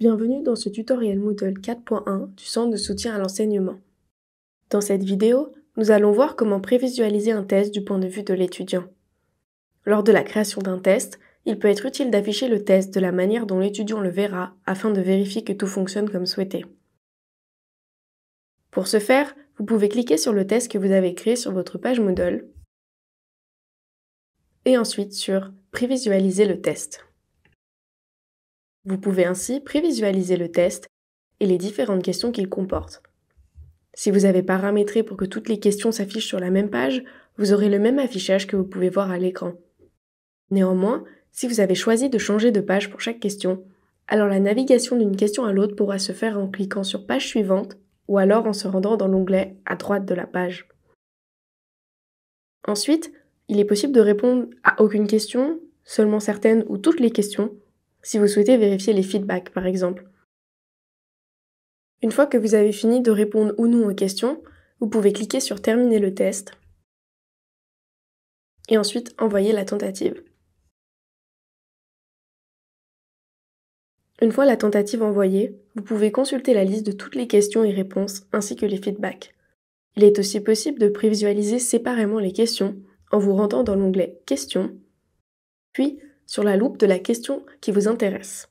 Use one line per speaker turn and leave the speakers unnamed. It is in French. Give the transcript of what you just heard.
Bienvenue dans ce tutoriel Moodle 4.1 du Centre de soutien à l'enseignement. Dans cette vidéo, nous allons voir comment prévisualiser un test du point de vue de l'étudiant. Lors de la création d'un test, il peut être utile d'afficher le test de la manière dont l'étudiant le verra afin de vérifier que tout fonctionne comme souhaité. Pour ce faire, vous pouvez cliquer sur le test que vous avez créé sur votre page Moodle et ensuite sur Prévisualiser le test. Vous pouvez ainsi prévisualiser le test et les différentes questions qu'il comporte. Si vous avez paramétré pour que toutes les questions s'affichent sur la même page, vous aurez le même affichage que vous pouvez voir à l'écran. Néanmoins, si vous avez choisi de changer de page pour chaque question, alors la navigation d'une question à l'autre pourra se faire en cliquant sur page suivante ou alors en se rendant dans l'onglet à droite de la page. Ensuite, il est possible de répondre à aucune question, seulement certaines ou toutes les questions, si vous souhaitez vérifier les feedbacks par exemple. Une fois que vous avez fini de répondre ou non aux questions, vous pouvez cliquer sur Terminer le test et ensuite envoyer la tentative. Une fois la tentative envoyée, vous pouvez consulter la liste de toutes les questions et réponses ainsi que les feedbacks. Il est aussi possible de prévisualiser séparément les questions en vous rendant dans l'onglet Questions, puis sur la loupe de la question qui vous intéresse.